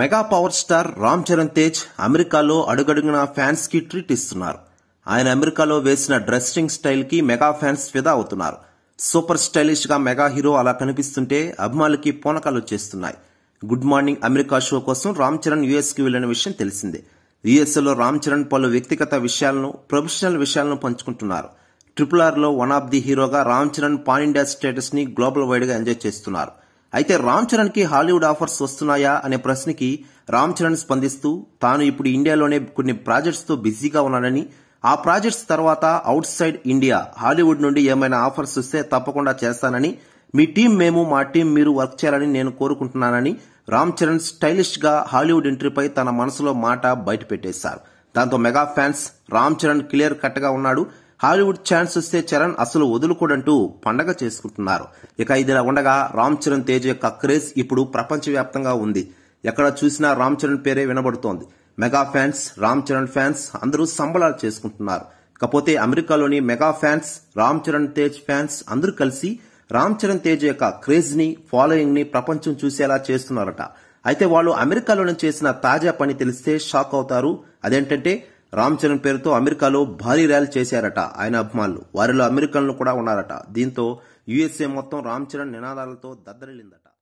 mega power star Ram Charan Tej అమెరికాలో అడుగడుగున fans కి ట్రీట్ ఇస్తున్నారు ఆయన అమెరికాలో వేసిన డ్రెస్సింగ్ స్టైల్ కి మెగా ఫ్యాన్స్ ఫిదా అవుతున్నారు సూపర్ స్టైలిష్ గా మెగా హీరో అలా కనిపిస్తుంటే అభిమానులకి పోనకాలు వచ్చేస్తున్నాయి గుడ్ మార్నింగ్ అమెరికా షో కోసం రామ్ చరణ్ కి వెళ్లిన విషయం తెలిసిందే లో రామ్ చరణ్ పలు వ్యక్తిగత విషయాలను ప్రొఫెషనల్ విషయాలను పంచుకుంటున్నారు ట్రిపుల్ ఆర్లో వన్ ఆఫ్ ది హీరోగా Ram Charan pan India status ని గ్లోబల్ వైడ్ గా ఎంజాయ్ చేస్తున్నారు అయితే రామ్ చరణ్కి హాలీవుడ్ ఆఫర్స్ వస్తున్నాయా అనే ప్రశ్నకి రామ్ చరణ్ స్పందిస్తూ తాను ఇప్పుడు ఇండియాలోనే కొన్ని ప్రాజెక్ట్స్తో బిజీగా ఉన్నానని ఆ ప్రాజెక్ట్స్ తర్వాత అవుట్ సైడ్ ఇండియా హాలీవుడ్ నుండి ఏమైనా ఆఫర్స్ వస్తే తప్పకుండా చేస్తానని మీ టీం మేము మా టీం మీరు వర్క్ చేయాలని నేను కోరుకుంటున్నానని రామ్ చరణ్ స్టైలిష్గా హాలీవుడ్ ఎంట్రీపై తన మనసులో మాట పెట్టేశారు దాంతో mega fans Ram Charan clear గా ఉన్నాడు హాలీవుడ్ ఛాన్స్ వస్తే చరణ్ అసలు వదులుకోడంటూ పండగ చేసుకుంటున్నారు ఇక ఇదిలా ఉండగా రామ్ చరణ్ తేజ్ యొక్క క్రేజ్ ఇప్పుడు ప్రపంచవ్యాప్తంగా ఉంది ఎక్కడ చూసినా రామ్ చరణ్ పేరే వినబడుతోంది mega fans Ram Charan fans అందరూ సంబలాలు చేసుకుంటున్నారు కాకపోతే అమెరికాలోని mega fans Ram Charan Tej fans అందరూ కలిసి రామ్ చరణ్ తేజ్ యొక్క క్రేజ్ ని ఫాలోయింగ్ ని ప్రపంచం చూసేలా చేస్తున్నారట అయితే వాళ్ళు అమెరికాలోనే చేసిన తాజా పని తెలిస్తే షాక్ అవుతారు అదేంటంటే రామ్ చరణ్ పేరుతో అమెరికాలో భారీ ర్యాలీ చేశారట ఆయన అభిమానులు వారిలో అమెరికన్లు కూడా ఉన్నారట దీంతో యుఎస్ఏ మొత్తం రామ్ చరణ్ నినాదాలతో దద్దరిల్లిందట